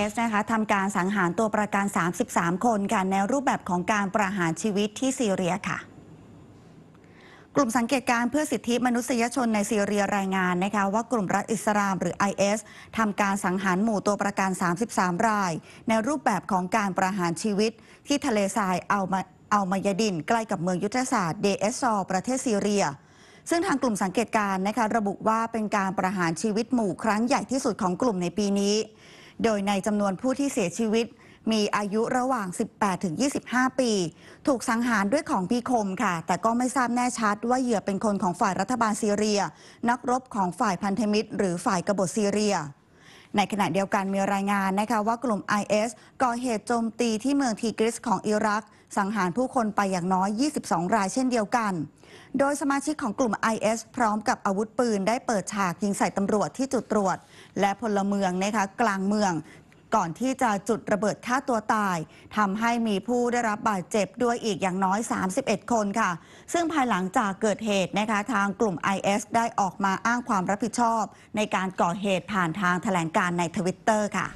IS นะคะทำการสังหารตัวประกัน 33 คนค่ะในรูปแบบของการประหารชีวิตที่ซีเรียค่ะ กลุ่มสังเกตการเพื่อสิทธิมนุษยชนในซีเรียรายงานนะคะว่ากลุ่มรัฐอิสลามหรือ IS ทำการสังหารหมู่ตัวประกัน 33 ราย ในรูปแบบของการประหารชีวิตที่ทะเลทรายเอามาเอามายดิน ใกล้กับเมืองยุทธศาสตร์เดเอสซอประเทศซีเรีย ซึ่งทางกลุ่มสังเกตการนะคะระบุว่าเป็นการประหารชีวิตหมู่ ครั้งใหญ่ที่สุดของกลุ่มในปีนี้โดยในจำนวนผู้ที่เสียชีวิต มีอายุระหว่าง 18 ถึง 25 ปี ถูกสังหารด้วยของพีคมค่ะ แต่ก็ไม่ทราบแน่ชัด ว่าเหยื่อเป็นคนของฝ่ายรัฐบาลซีเรีย นักรบของฝ่ายพันธมิตร หรือฝ่ายกบฏซีเรียในขณะเดียวกันมีรายงานนะคะว่ากลุ่ม IS ก่อเหตุโจมตีที่เมืองทีกริสของอิรักสังหารผู้คนไปอย่างน้อย 22 รายเช่นเดียวกัน โดยสมาชิกของกลุ่ม IS พร้อมกับอาวุธปืนได้เปิดฉากยิงใส่ตำรวจที่จุดตรวจ และพลเมืองนะคะกลางเมืองก่อนที่จะจุดระเบิดฆ่าตัวตายทำให้มีผู้ได้รับบาดเจ็บด้วยอีกอย่างน้อย 31 คนค่ะ ซึ่งภายหลังจากเกิดเหตุนะคะ ทางกลุ่ม IS ได้ออกมาอ้างความรับผิดชอบ ในการก่อเหตุผ่านทางแถลงการในทวิตเตอร์ค่ะ